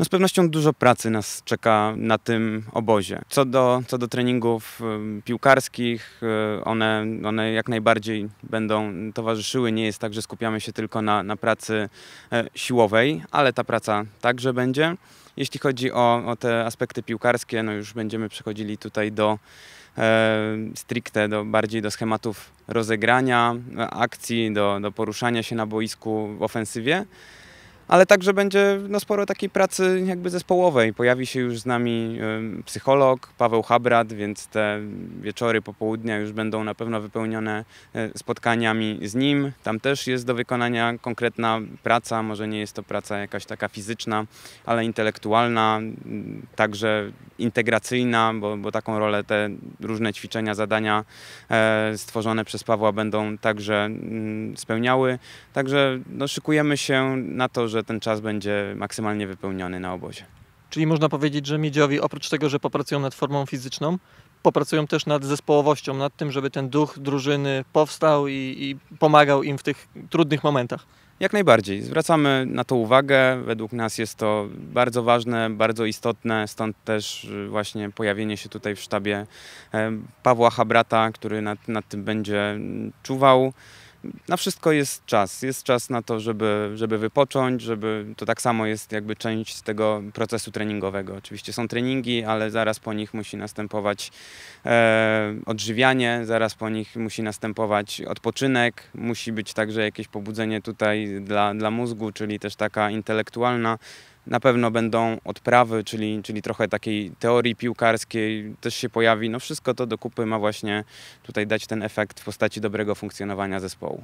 No z pewnością dużo pracy nas czeka na tym obozie. Co do, co do treningów piłkarskich, y, one, one jak najbardziej będą towarzyszyły. Nie jest tak, że skupiamy się tylko na, na pracy e, siłowej, ale ta praca także będzie. Jeśli chodzi o, o te aspekty piłkarskie, no już będziemy przechodzili tutaj do e, stricte, do, bardziej do schematów rozegrania e, akcji, do, do poruszania się na boisku w ofensywie ale także będzie no, sporo takiej pracy jakby zespołowej. Pojawi się już z nami psycholog Paweł Habrat, więc te wieczory, popołudnia już będą na pewno wypełnione e, spotkaniami z nim. Tam też jest do wykonania konkretna praca, może nie jest to praca jakaś taka fizyczna, ale intelektualna, także integracyjna, bo, bo taką rolę te różne ćwiczenia, zadania e, stworzone przez Pawła będą także spełniały. Także no, szykujemy się na to, że że ten czas będzie maksymalnie wypełniony na obozie. Czyli można powiedzieć, że miedziowi oprócz tego, że popracują nad formą fizyczną, popracują też nad zespołowością, nad tym, żeby ten duch drużyny powstał i, i pomagał im w tych trudnych momentach. Jak najbardziej. Zwracamy na to uwagę. Według nas jest to bardzo ważne, bardzo istotne, stąd też y, właśnie pojawienie się tutaj w sztabie e, Pawła Habrata, który nad, nad tym będzie mm, czuwał na wszystko jest czas. Jest czas na to, żeby, żeby wypocząć, żeby to tak samo jest jakby część tego procesu treningowego. Oczywiście są treningi, ale zaraz po nich musi następować e, odżywianie, zaraz po nich musi następować odpoczynek, musi być także jakieś pobudzenie tutaj dla, dla mózgu, czyli też taka intelektualna na pewno będą odprawy, czyli, czyli trochę takiej teorii piłkarskiej też się pojawi. No wszystko to do kupy ma właśnie tutaj dać ten efekt w postaci dobrego funkcjonowania zespołu.